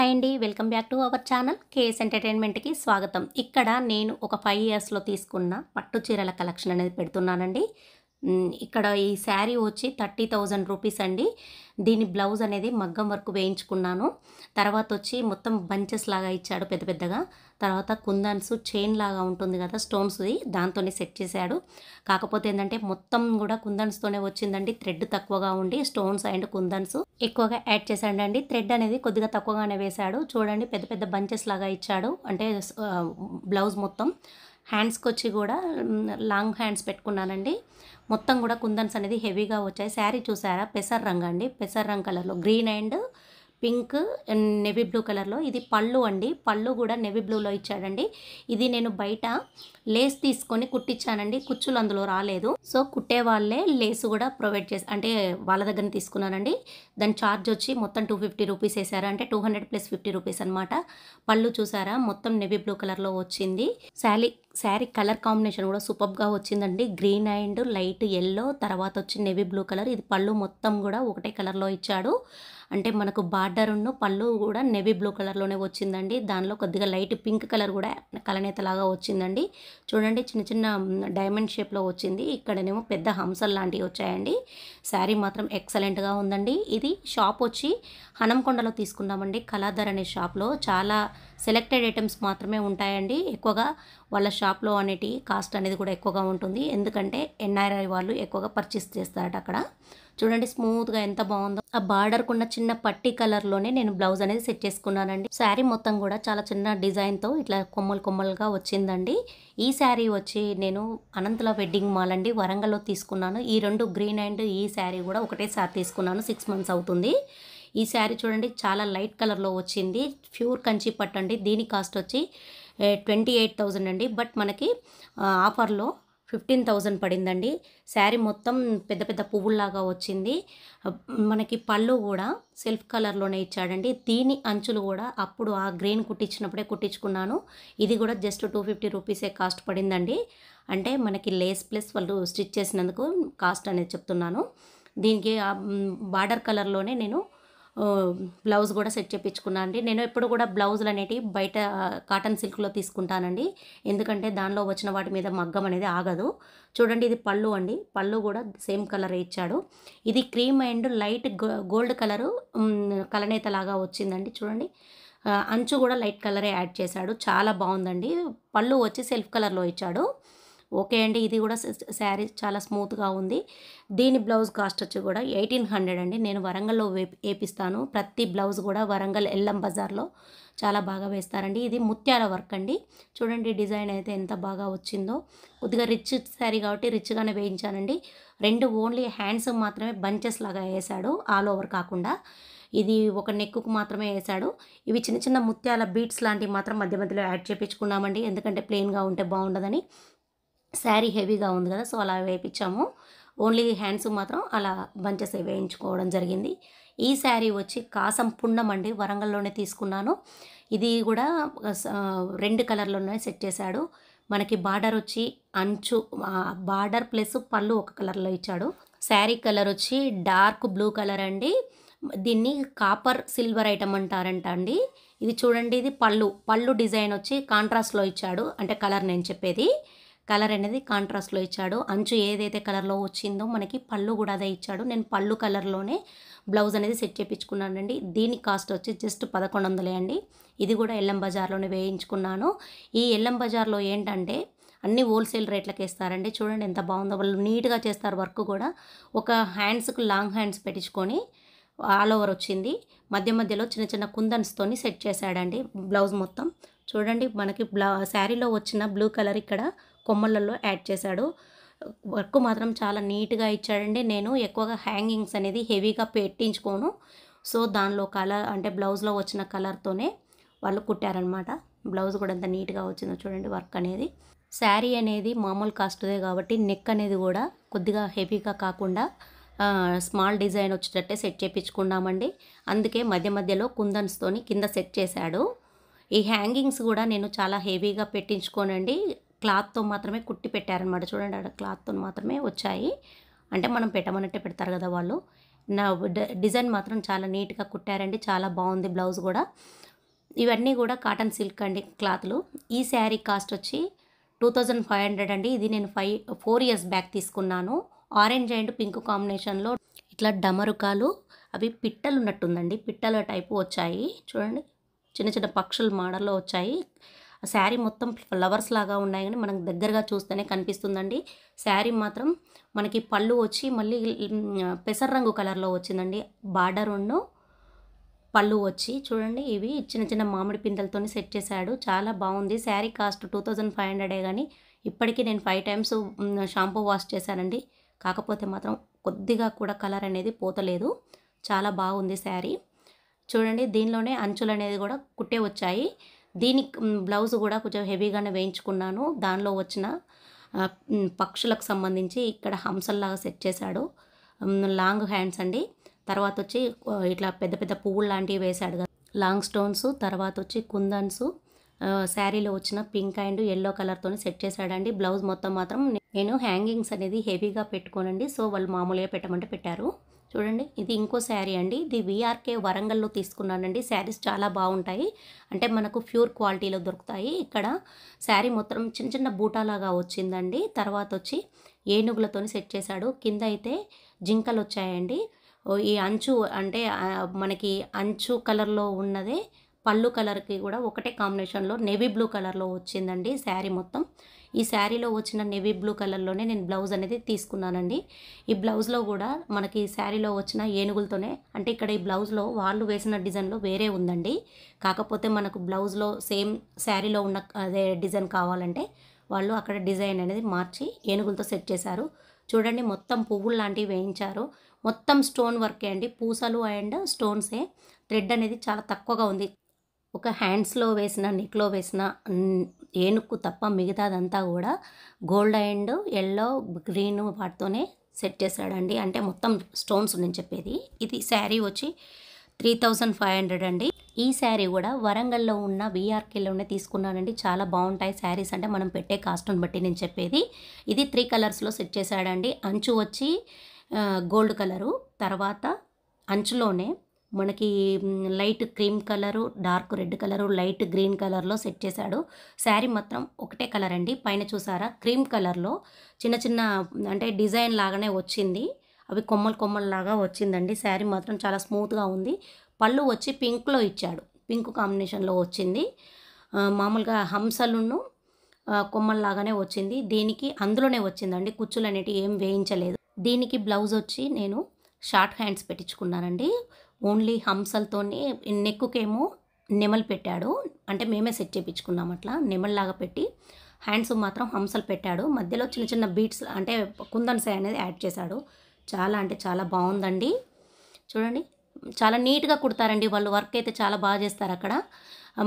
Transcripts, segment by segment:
hi అండి welcome back to our channel KS ఎంటర్టైన్మెంట్కి స్వాగతం ఇక్కడ నేను ఒక ఫైవ్ ఇయర్స్లో తీసుకున్న పట్టు చీరల కలెక్షన్ అనేది పెడుతున్నానండి ఇక్కడ ఈ శారీ వచ్చి థర్టీ థౌజండ్ రూపీస్ అండి దీని బ్లౌజ్ అనేది మగ్గం వర్క్ వేయించుకున్నాను తర్వాత వచ్చి మొత్తం బంచెస్ లాగా ఇచ్చాడు పెద్ద పెద్దగా తర్వాత కుందన్స్ చైన్ లాగా ఉంటుంది కదా స్టోన్స్ది దాంతోనే సెట్ చేశాడు కాకపోతే ఏంటంటే మొత్తం కూడా కుందన్స్తోనే వచ్చిందండి థ్రెడ్ తక్కువగా ఉండి స్టోన్స్ అండ్ కుందన్స్ ఎక్కువగా యాడ్ అండి థ్రెడ్ అనేది కొద్దిగా తక్కువగానే వేశాడు చూడండి పెద్ద పెద్ద బంచెస్ లాగా ఇచ్చాడు అంటే బ్లౌజ్ మొత్తం హ్యాండ్స్కి వచ్చి కూడా లాంగ్ హ్యాండ్స్ పెట్టుకున్నానండి మొత్తం కూడా కుందన్స్ అనేది హెవీగా వచ్చాయి శారీ చూసారా పెసర్ రంగు అండి పెసర్ రంగు కలర్లో green and pink navy blue కలర్లో ఇది పళ్ళు అండి పళ్ళు కూడా నెవీ బ్లూలో ఇచ్చాడండి ఇది నేను బయట లేస్ తీసుకొని కుట్టించానండి కుచ్చులు అందులో రాలేదు సో కుట్టే వాళ్ళే లేస్ కూడా ప్రొవైడ్ చేసి అంటే వాళ్ళ దగ్గర తీసుకున్నానండి దాని ఛార్జ్ వచ్చి మొత్తం టూ ఫిఫ్టీ రూపీస్ వేసారు అంటే two hundred plus fifty rupees అనమాట పళ్ళు చూసారా మొత్తం నెవీ బ్లూ కలర్లో వచ్చింది శాలీ శారీ కలర్ కాంబినేషన్ కూడా సూపర్గా వచ్చిందండి గ్రీన్ అండ్ లైట్ ఎల్లో తర్వాత వచ్చి నెవీ బ్లూ కలర్ ఇది పళ్ళు మొత్తం కూడా ఒకటే కలర్లో ఇచ్చాడు అంటే మనకు బార్డర్ ఉన్న పళ్ళు కూడా నెవీ బ్లూ కలర్లోనే వచ్చిందండి దానిలో కొద్దిగా లైట్ పింక్ కలర్ కూడా కలనేతలాగా వచ్చిందండి చూడండి చిన్న చిన్న డైమండ్ షేప్లో వచ్చింది ఇక్కడనేమో పెద్ద హంసల్ లాంటివి వచ్చాయండి శారీ మాత్రం ఎక్సలెంట్గా ఉందండి ఇది షాప్ వచ్చి హనంకొండలో తీసుకున్నామండి కళాధర్ అనే షాప్లో చాలా సెలెక్టెడ్ ఐటమ్స్ మాత్రమే ఉంటాయండి ఎక్కువగా వాళ్ళ షాప్లో అనేటి కాస్ట్ అనేది కూడా ఎక్కువగా ఉంటుంది ఎందుకంటే ఎన్ఆర్ఐ వాళ్ళు ఎక్కువగా పర్చేస్ చేస్తారట అక్కడ చూడండి స్మూత్గా ఎంత బాగుందో ఆ బార్డర్కున్న చిన్న పట్టి కలర్లోనే నేను బ్లౌజ్ అనేది సెట్ చేసుకున్నానండి శారీ మొత్తం కూడా చాలా చిన్న డిజైన్తో ఇట్లా కొమ్మలు కొమ్మలుగా వచ్చిందండి ఈ శారీ వచ్చి నేను అనంతల వెడ్డింగ్ మాల్ అండి వరంగల్లో తీసుకున్నాను ఈ రెండు గ్రీన్ అండ్ ఈ శారీ కూడా ఒకటేసారి తీసుకున్నాను సిక్స్ మంత్స్ అవుతుంది ఈ శారీ చూడండి చాలా లైట్ కలర్లో వచ్చింది ప్యూర్ కంచి పట్టండి దీని కాస్ట్ వచ్చి ట్వంటీ ఎయిట్ థౌజండ్ అండి బట్ మనకి ఆఫర్లో ఫిఫ్టీన్ థౌజండ్ పడిందండి శారీ మొత్తం పెద్ద పెద్ద పువ్వుల్లాగా వచ్చింది మనకి పళ్ళు కూడా సెల్ఫ్ కలర్లోనే ఇచ్చాడండి దీని అంచులు కూడా అప్పుడు ఆ గ్రీన్ కుట్టించినప్పుడే కుట్టించుకున్నాను ఇది కూడా జస్ట్ టూ ఫిఫ్టీ రూపీసే కాస్ట్ పడిందండి అంటే మనకి లేస్ ప్లస్ వాళ్ళు స్టిచ్ చేసినందుకు కాస్ట్ అనేది చెప్తున్నాను దీనికి బార్డర్ కలర్లోనే నేను బ్లౌజ్ కూడా సెట్ చేయించుకున్నా అండి నేను ఎప్పుడు కూడా బ్లౌజులు అనేటివి బయట కాటన్ సిల్క్లో తీసుకుంటానండి ఎందుకంటే దానిలో వచ్చిన వాటి మీద మగ్గం అనేది ఆగదు చూడండి ఇది పళ్ళు అండి పళ్ళు కూడా సేమ్ కలర్ ఇచ్చాడు ఇది cream and light gold colour కలనేత లాగా వచ్చిందండి చూడండి అంచు కూడా లైట్ కలరే యాడ్ చేశాడు చాలా బాగుందండి పళ్ళు వచ్చి సెల్ఫ్ కలర్లో ఇచ్చాడు ఓకే అండి ఇది కూడా శారీ చాలా స్మూత్గా ఉంది దీని బ్లౌజ్ కాస్ట్ వచ్చి కూడా ఎయిటీన్ హండ్రెడ్ అండి నేను వరంగల్లో వేపిస్తాను ప్రతి బ్లౌజ్ కూడా వరంగల్ ఎల్లం బజార్లో చాలా బాగా వేస్తారండి ఇది ముత్యాల వర్క్ అండి చూడండి డిజైన్ అయితే ఎంత బాగా వచ్చిందో కొద్దిగా రిచ్ శారీ కాబట్టి రిచ్గానే వేయించానండి రెండు ఓన్లీ హ్యాండ్స్ మాత్రమే బంచెస్ లాగా వేశాడు ఆల్ ఓవర్ కాకుండా ఇది ఒక నెక్కుకు మాత్రమే వేశాడు ఇవి చిన్న చిన్న ముత్యాల బీట్స్ లాంటివి మాత్రం మధ్య మధ్యలో యాడ్ చేయించుకున్నామండి ఎందుకంటే ప్లెయిన్గా ఉంటే బాగుండదని శారీ హెవీగా ఉంది కదా సో అలా వేయించాము ఓన్లీ హ్యాండ్స్ మాత్రం అలా బంచెస్ వేయించుకోవడం జరిగింది ఈ శారీ వచ్చి కాసం పుండం అండి వరంగల్లోనే తీసుకున్నాను ఇది కూడా రెండు కలర్లోనే సెట్ చేశాడు మనకి బార్డర్ వచ్చి అంచు బార్డర్ ప్లస్ పళ్ళు ఒక కలర్లో ఇచ్చాడు శారీ కలర్ వచ్చి డార్క్ బ్లూ కలర్ అండి దీన్ని కాపర్ సిల్వర్ ఐటమ్ అంటారంట అండి ఇది చూడండి ఇది పళ్ళు పళ్ళు డిజైన్ వచ్చి కాంట్రాస్ట్లో ఇచ్చాడు అంటే కలర్ నేను చెప్పేది కలర్ అనేది కాంట్రాస్ట్లో ఇచ్చాడు అంచు ఏదైతే కలర్లో వచ్చిందో మనకి పళ్ళు కూడా అదే ఇచ్చాడు నేను పళ్ళు కలర్లోనే బ్లౌజ్ అనేది సెట్ చేయించుకున్నానండి దీని కాస్ట్ వచ్చి జస్ట్ పదకొండు వందలే అండి ఇది కూడా ఎల్లం బజార్లోనే వేయించుకున్నాను ఈ ఎల్లం బజార్లో ఏంటంటే అన్ని హోల్సేల్ రేట్లకి వేస్తారండి చూడండి ఎంత బాగుందో వాళ్ళు నీట్గా చేస్తారు వర్క్ కూడా ఒక హ్యాండ్స్కి లాంగ్ హ్యాండ్స్ పెట్టించుకొని ఆల్ ఓవర్ వచ్చింది మధ్య మధ్యలో చిన్న చిన్న కుందన్స్తోని సెట్ చేశాడండి బ్లౌజ్ మొత్తం చూడండి మనకి బ్లా శారీలో వచ్చిన బ్లూ కలర్ ఇక్కడ కొమ్మలలో యాడ్ చేశాడు వర్క్ మాత్రం చాలా నీట్గా ఇచ్చాడండి నేను ఎక్కువగా హ్యాంగింగ్స్ అనేది హెవీగా పెట్టించుకోను సో దానిలో కలర్ అంటే బ్లౌజ్లో వచ్చిన కలర్తోనే వాళ్ళు కుట్టారనమాట బ్లౌజ్ కూడా అంత నీట్గా వచ్చిందో చూడండి వర్క్ అనేది శారీ అనేది మామూలు కాస్ట్దే కాబట్టి నెక్ అనేది కూడా కొద్దిగా హెవీగా కాకుండా స్మాల్ డిజైన్ వచ్చేటట్టే సెట్ చేయించుకున్నామండి అందుకే మధ్య మధ్యలో కుందన్స్తోని కింద సెట్ చేశాడు ఈ హ్యాంగింగ్స్ కూడా నేను చాలా హెవీగా పెట్టించుకోనండి క్లాత్తో మాత్రమే కుట్టి పెట్టారనమాట చూడండి అక్కడ క్లాత్తో మాత్రమే వచ్చాయి అంటే మనం పెట్టమన్నట్టే పెడతారు కదా వాళ్ళు నా డిజైన్ మాత్రం చాలా నీట్గా కుట్టారండి చాలా బాగుంది బ్లౌజ్ కూడా ఇవన్నీ కూడా కాటన్ సిల్క్ అండి క్లాత్లు ఈ శారీ కాస్ట్ వచ్చి టూ థౌజండ్ ఫైవ్ హండ్రెడ్ అండి ఇది నేను ఫైవ్ ఫోర్ ఇయర్స్ బ్యాక్ తీసుకున్నాను ఆరెంజ్ అండ్ పింక్ కాంబినేషన్లో ఇట్లా డమరుకాలు అవి పిట్టలు ఉన్నట్టుందండి పిట్టల టైపు వచ్చాయి చూడండి చిన్న చిన్న పక్షుల మోడల్లో వచ్చాయి శారీ మొత్తం ఫ్లవర్స్ లాగా ఉన్నాయి కానీ మనకు దగ్గరగా చూస్తేనే కనిపిస్తుందండి శారీ మాత్రం మనకి పళ్ళు వచ్చి మళ్ళీ పెసర్ రంగు కలర్లో వచ్చిందండి బార్డర్ ఉన్ను పళ్ళు వచ్చి చూడండి ఇవి చిన్న చిన్న మామిడి పిందెలతో సెట్ చేశాడు చాలా బాగుంది sari cost two thousand five హండ్రెడే కానీ ఇప్పటికీ నేను ఫైవ్ టైమ్స్ షాంపూ వాష్ చేశానండి కాకపోతే మాత్రం కొద్దిగా కూడా కలర్ అనేది పోతలేదు చాలా బాగుంది శారీ చూడండి దీనిలోనే అంచులు అనేది కూడా కుట్టే వచ్చాయి దీనికి బ్లౌజ్ కూడా కొంచెం హెవీగానే వేయించుకున్నాను దానిలో వచ్చిన పక్షులకు సంబంధించి ఇక్కడ హంసల్లాగా సెట్ చేశాడు లాంగ్ హ్యాండ్స్ అండి తర్వాత వచ్చి ఇట్లా పెద్ద పెద్ద పువ్వులు లాంటివి వేశాడు లాంగ్ స్టోన్స్ తర్వాత వచ్చి కుందన్స్ శారీలో వచ్చిన పింక్ అండ్ ఎల్లో కలర్తో సెట్ చేశాడండి బ్లౌజ్ మొత్తం మాత్రం నేను హ్యాంగింగ్స్ అనేది హెవీగా పెట్టుకోనండి సో వాళ్ళు మామూలుగా పెట్టమంటే పెట్టారు చూడండి ఇది ఇంకో శారీ అండి ఇది విఆర్కే వరంగల్లో తీసుకున్నానండి శారీస్ చాలా బాగుంటాయి అంటే మనకు ప్యూర్ క్వాలిటీలో దొరుకుతాయి ఇక్కడ శారీ మొత్తం చిన్న చిన్న బూటాలాగా వచ్చిందండి తర్వాత వచ్చి ఏనుగులతో సెట్ చేశాడు కింద అయితే జింకలు వచ్చాయండి ఈ అంచు అంటే మనకి అంచు కలర్లో ఉన్నదే పళ్ళు కలర్కి కూడా ఒకటే కాంబినేషన్లో నేవీ బ్లూ కలర్లో వచ్చిందండి శారీ మొత్తం ఈ శారీలో వచ్చిన నెవీ బ్లూ కలర్లోనే నేను బ్లౌజ్ అనేది తీసుకున్నానండి ఈ బ్లౌజ్లో కూడా మనకి శారీలో వచ్చిన ఏనుగులతోనే అంటే ఇక్కడ ఈ బ్లౌజ్లో వాళ్ళు వేసిన డిజైన్లో వేరే ఉందండి కాకపోతే మనకు బ్లౌజ్లో సేమ్ శారీలో ఉన్న అదే డిజైన్ కావాలంటే వాళ్ళు అక్కడ డిజైన్ అనేది మార్చి ఏనుగులతో సెట్ చేశారు చూడండి మొత్తం పువ్వులు లాంటివి వేయించారు మొత్తం స్టోన్ వర్కే అండి పూసలు అండ్ స్టోన్సే థ్రెడ్ అనేది చాలా తక్కువగా ఉంది ఒక హ్యాండ్స్లో వేసిన నెక్లో వేసిన ఏనుక్కు తప్ప మిగతాదంతా కూడా గోల్డ్ అండ్ ఎల్లో గ్రీన్ వాటితోనే సెట్ చేశాడండి అంటే మొత్తం స్టోన్స్ నేను చెప్పేది ఇది శారీ వచ్చి త్రీ థౌజండ్ ఫైవ్ హండ్రెడ్ అండి ఈ శారీ కూడా వరంగల్లో ఉన్న వీఆర్కేలోనే తీసుకున్నానండి చాలా బాగుంటాయి శారీస్ అంటే మనం పెట్టే కాస్ట్ను బట్టి నేను చెప్పేది ఇది త్రీ కలర్స్లో సెట్ చేశాడండి అంచు వచ్చి గోల్డ్ కలరు తర్వాత అంచులోనే మనకి light cream colour dark red colour light green కలర్లో సెట్ చేశాడు శారీ మాత్రం ఒకటే కలర్ అండి పైన చూసారా క్రీమ్ కలర్లో చిన్న చిన్న అంటే డిజైన్ లాగానే వచ్చింది అవి కొమ్మలు కొమ్మలు లాగా వచ్చిందండి శారీ మాత్రం చాలా స్మూత్గా ఉంది పళ్ళు వచ్చి పింక్లో ఇచ్చాడు పింక్ కాంబినేషన్లో వచ్చింది మామూలుగా హంసలును కొమ్మల్లాగానే వచ్చింది దీనికి అందులోనే వచ్చిందండి కుచ్చులు అనేటివి ఏం వేయించలేదు దీనికి బ్లౌజ్ వచ్చి నేను షార్ట్ హ్యాండ్స్ పెట్టించుకున్నానండి ఓన్లీ హంసలతోనే నెక్కుకేమో నెమలు పెట్టాడు అంటే మేమే సెట్ చేయించుకున్నాం అట్లా నెమల్లాగా పెట్టి హ్యాండ్స్ మాత్రం హంసలు పెట్టాడు మధ్యలో చిన్న చిన్న బీట్స్ అంటే కుందన్ సాయి అనేది యాడ్ చేశాడు చాలా అంటే చాలా బాగుందండి చూడండి చాలా నీట్గా కుడతారండి వాళ్ళు వర్క్ అయితే చాలా బాగా చేస్తారు అక్కడ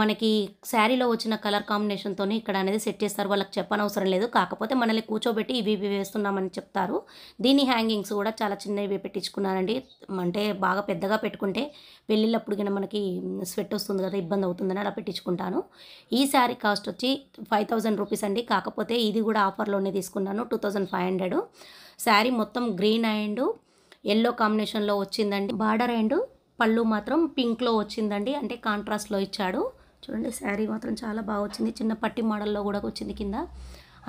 మనకి శారీలో వచ్చిన కలర్ కాంబినేషన్తో ఇక్కడ అనేది సెట్ చేస్తారు వాళ్ళకి చెప్పనవసరం లేదు కాకపోతే మనల్ని కూర్చోబెట్టి ఇవి ఇవి వేస్తున్నామని చెప్తారు దీని హ్యాంగింగ్స్ కూడా చాలా చిన్నవి పెట్టించుకున్నానండి అంటే బాగా పెద్దగా పెట్టుకుంటే పెళ్ళిళ్ళప్పుడు కింద మనకి స్వెట్ వస్తుంది కదా ఇబ్బంది అవుతుందని అలా పెట్టించుకుంటాను ఈ శారీ కాస్ట్ వచ్చి ఫైవ్ థౌజండ్ రూపీస్ అండి కాకపోతే ఇది కూడా ఆఫర్లోనే తీసుకున్నాను two thousand five hundred sari మొత్తం గ్రీన్ అండ్ ఎల్లో కాంబినేషన్లో వచ్చిందండి బార్డర్ అండ్ పళ్ళు మాత్రం పింక్లో వచ్చిందండి అంటే కాంట్రాస్ట్లో ఇచ్చాడు చూడండి శారీ మాత్రం చాలా బాగా వచ్చింది చిన్న పట్టి మోడల్లో కూడా వచ్చింది కింద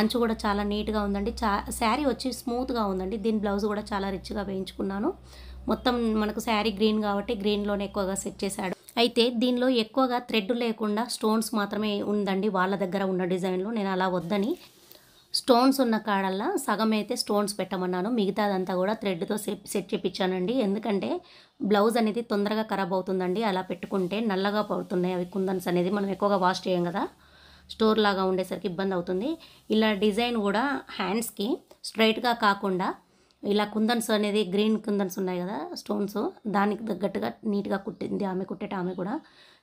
అంచు కూడా చాలా నీట్గా ఉందండి చా శారీ వచ్చి స్మూత్గా ఉందండి దీని బ్లౌజ్ కూడా చాలా రిచ్గా వేయించుకున్నాను మొత్తం మనకు శారీ గ్రీన్ కాబట్టి గ్రీన్లోనే ఎక్కువగా సెట్ చేశాడు అయితే దీనిలో ఎక్కువగా థ్రెడ్ లేకుండా స్టోన్స్ మాత్రమే ఉందండి వాళ్ళ దగ్గర ఉన్న డిజైన్లో నేను అలా వద్దని స్టోన్స్ ఉన్న కాడల్లా సగం అయితే స్టోన్స్ పెట్టమన్నాను మిగతాదంతా కూడా థ్రెడ్తో సెట్ చేపించానండి ఎందుకంటే బ్లౌజ్ అనేది తొందరగా ఖరాబ్ అవుతుందండి అలా పెట్టుకుంటే నల్లగా పడుతున్నాయి అవి కుందన్స్ అనేది మనం ఎక్కువగా వాష్ చేయం కదా స్టోర్ లాగా ఉండేసరికి ఇబ్బంది అవుతుంది ఇలా డిజైన్ కూడా హ్యాండ్స్కి స్ట్రైట్గా కాకుండా ఇలా కుందన్స్ అనేది గ్రీన్ కుందన్స్ ఉన్నాయి కదా స్టోన్స్ దానికి తగ్గట్టుగా నీట్గా కుట్టింది ఆమె కుట్టేట ఆమె కూడా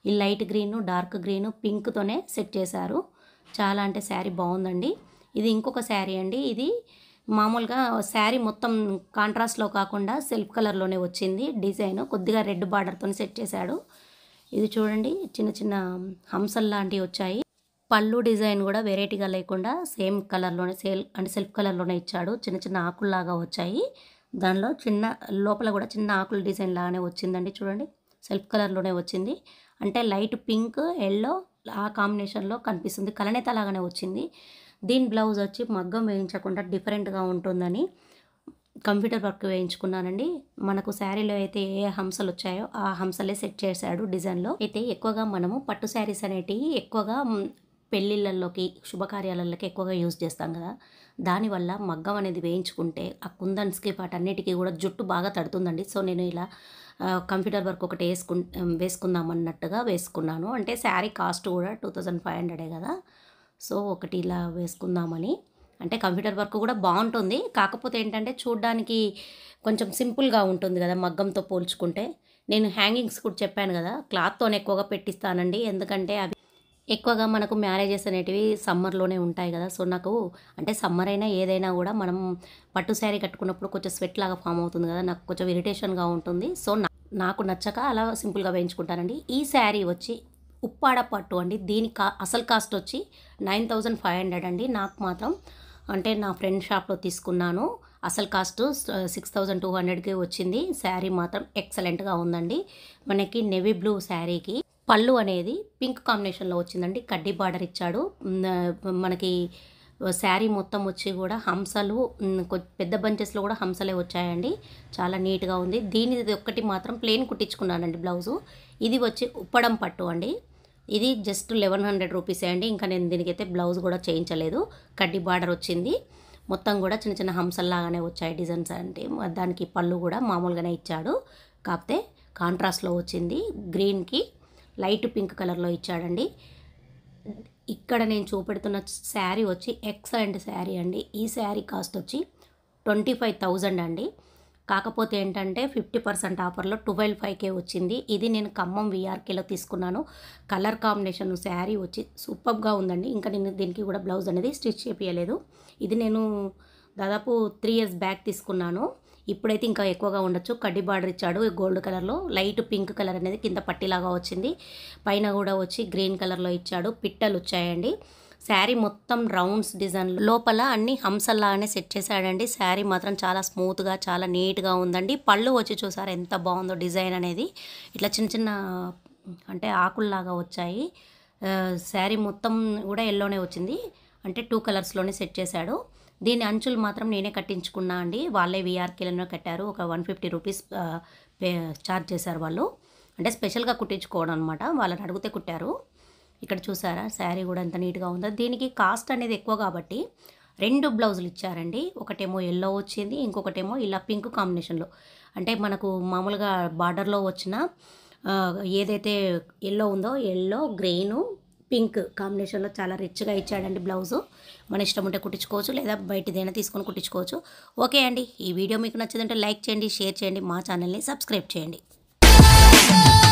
ఈ లైట్ గ్రీను డార్క్ గ్రీను పింక్తోనే సెట్ చేశారు చాలా అంటే శారీ బాగుందండి ఇది ఇంకొక శారీ అండి ఇది మామూలుగా శారీ మొత్తం కాంట్రాస్ట్లో కాకుండా సెల్ఫ్ కలర్లోనే వచ్చింది డిజైన్ కొద్దిగా రెడ్ బార్డర్తో సెట్ చేశాడు ఇది చూడండి చిన్న చిన్న హంసల్ లాంటివి వచ్చాయి పళ్ళు డిజైన్ కూడా వెరైటీగా లేకుండా సేమ్ కలర్లోనే సేల్ అంటే సెల్ఫ్ కలర్లోనే ఇచ్చాడు చిన్న చిన్న ఆకుల్లాగా వచ్చాయి దానిలో చిన్న లోపల కూడా చిన్న ఆకుల డిజైన్ లాగానే వచ్చిందండి చూడండి సెల్ఫ్ కలర్లోనే వచ్చింది అంటే లైట్ పింక్ ఎల్లో ఆ కాంబినేషన్లో కనిపిస్తుంది కలనేత లాగానే వచ్చింది దీని బ్లౌజ్ వచ్చి మగ్గం వేయించకుండా డిఫరెంట్గా ఉంటుందని కంప్యూటర్ వర్క్ వేయించుకున్నానండి మనకు శారీలో అయితే ఏ హంసలు వచ్చాయో ఆ హంసలే సెట్ చేశాడు డిజైన్లో అయితే ఎక్కువగా మనము పట్టు శారీస్ అనేటివి ఎక్కువగా పెళ్ళిళ్ళల్లోకి శుభకార్యాలలోకి ఎక్కువగా యూజ్ చేస్తాం కదా దానివల్ల మగ్గం అనేది వేయించుకుంటే ఆ కుందన్స్కి అన్నిటికీ కూడా జుట్టు బాగా తడుతుందండి సో నేను ఇలా కంప్యూటర్ వర్క్ ఒకటి వేసుకు వేసుకుందాం అన్నట్టుగా వేసుకున్నాను అంటే శారీ కాస్ట్ కూడా టూ థౌజండ్ ఫైవ్ హండ్రెడే కదా సో ఒకటి ఇలా వేసుకుందామని అంటే కంప్యూటర్ వర్క్ కూడా బాగుంటుంది కాకపోతే ఏంటంటే చూడ్డానికి కొంచెం సింపుల్గా ఉంటుంది కదా మగ్గంతో పోల్చుకుంటే నేను హ్యాంగింగ్స్ కూడా చెప్పాను కదా క్లాత్తోనే ఎక్కువగా పెట్టిస్తానండి ఎందుకంటే అవి ఎక్కువగా మనకు మ్యారేజెస్ అనేటివి సమ్మర్లోనే ఉంటాయి కదా సో నాకు అంటే సమ్మర్ అయినా ఏదైనా కూడా మనం పట్టు శారీ కట్టుకున్నప్పుడు కొంచెం స్వెట్ లాగా ఫామ్ అవుతుంది కదా నాకు కొంచెం ఇరిటేషన్గా ఉంటుంది సో నాకు నచ్చక అలా సింపుల్గా వేయించుకుంటానండి ఈ శారీ వచ్చి ఉప్పాడ పట్టు అండి దీని కా అసలు కాస్ట్ వచ్చి నైన్ థౌజండ్ ఫైవ్ హండ్రెడ్ అండి నాకు మాత్రం అంటే నా ఫ్రెండ్ షాప్లో తీసుకున్నాను అసలు కాస్ట్ సిక్స్ థౌజండ్ టూ హండ్రెడ్కి వచ్చింది శారీ మాత్రం ఎక్సలెంట్గా ఉందండి మనకి నెవీ బ్లూ శారీకి పళ్ళు అనేది పింక్ కాంబినేషన్లో వచ్చిందండి కడ్డీ బార్డర్ ఇచ్చాడు మనకి శారీ మొత్తం వచ్చి కూడా హంసలు పెద్ద బంచెస్లో కూడా హంసలే వచ్చాయండి చాలా నీట్గా ఉంది దీని ఒక్కటి మాత్రం ప్లెయిన్ కుట్టించుకున్నానండి బ్లౌజు ఇది వచ్చి ఉప్పడం పట్టు అండి ఇది జస్ట్ లెవెన్ హండ్రెడ్ రూపీసే అండి ఇంకా నేను దీనికైతే బ్లౌజ్ కూడా చేయించలేదు కడ్డీ బార్డర్ వచ్చింది మొత్తం కూడా చిన్న చిన్న హంసల్లాగానే వచ్చాయి డిజైన్స్ అంటే దానికి పళ్ళు కూడా మామూలుగానే ఇచ్చాడు కాకపోతే కాంట్రాస్ట్లో వచ్చింది గ్రీన్కి లైట్ పింక్ కలర్లో ఇచ్చాడండి ఇక్కడ నేను చూపెడుతున్న శారీ వచ్చి ఎక్సలెంట్ శారీ అండి ఈ శారీ కాస్ట్ వచ్చి ట్వంటీ ఫైవ్ థౌజండ్ అండి కాకపోతే ఏంటంటే ఫిఫ్టీ పర్సెంట్ ఆఫర్లో ట్వెల్వ్ ఫైవ్కే వచ్చింది ఇది నేను ఖమ్మం విఆర్కేలో తీసుకున్నాను కలర్ కాంబినేషన్ శారీ వచ్చి సూపర్గా ఉందండి ఇంకా నేను దీనికి కూడా బ్లౌజ్ అనేది స్టిచ్ చేపించలేదు ఇది నేను దాదాపు త్రీ ఇయర్స్ బ్యాక్ తీసుకున్నాను ఇప్పుడైతే ఇంకా ఎక్కువగా ఉండొచ్చు కడ్డీ బార్డర్ ఇచ్చాడు గోల్డ్ కలర్లో లైట్ పింక్ కలర్ అనేది కింద పట్టిలాగా వచ్చింది పైన కూడా వచ్చి గ్రీన్ కలర్లో ఇచ్చాడు పిట్టలు వచ్చాయండి శారీ మొత్తం రౌండ్స్ డిజైన్ లోపల అన్ని హంసల్లాగానే సెట్ చేశాడండి శారీ మాత్రం చాలా స్మూత్గా చాలా నీట్గా ఉందండి పళ్ళు వచ్చి చూసారు ఎంత బాగుందో డిజైన్ అనేది ఇట్లా చిన్న చిన్న అంటే ఆకుల్లాగా వచ్చాయి శారీ మొత్తం కూడా ఎల్లోనే వచ్చింది అంటే టూ కలర్స్లోనే సెట్ చేశాడు దీని అంచులు మాత్రం నేనే కట్టించుకున్నా అండి వాళ్ళే వీఆర్కేలోనే కట్టారు ఒక వన్ ఫిఫ్టీ రూపీస్ ఛార్జ్ చేశారు వాళ్ళు అంటే స్పెషల్గా కుట్టించుకోవడం అనమాట వాళ్ళని అడిగితే కుట్టారు ఇక్కడ చూసారా శారీ కూడా ఎంత నీట్గా ఉందో దీనికి కాస్ట్ అనేది ఎక్కువ కాబట్టి రెండు బ్లౌజులు ఇచ్చారండి ఒకటేమో ఎల్లో వచ్చింది ఇంకొకటేమో ఇలా పింక్ కాంబినేషన్లో అంటే మనకు మామూలుగా బార్డర్లో వచ్చిన ఏదైతే ఎల్లో ఉందో ఎల్లో గ్రీను పింక్ కాంబినేషన్లో చాలా రిచ్గా ఇచ్చాడండి బ్లౌజు మన ఇష్టం ఉంటే కుట్టించుకోవచ్చు లేదా బయటదైనా తీసుకొని కుట్టించుకోవచ్చు ఓకే అండి ఈ వీడియో మీకు నచ్చిందంటే లైక్ చేయండి షేర్ చేయండి మా ఛానల్ని సబ్స్క్రైబ్ చేయండి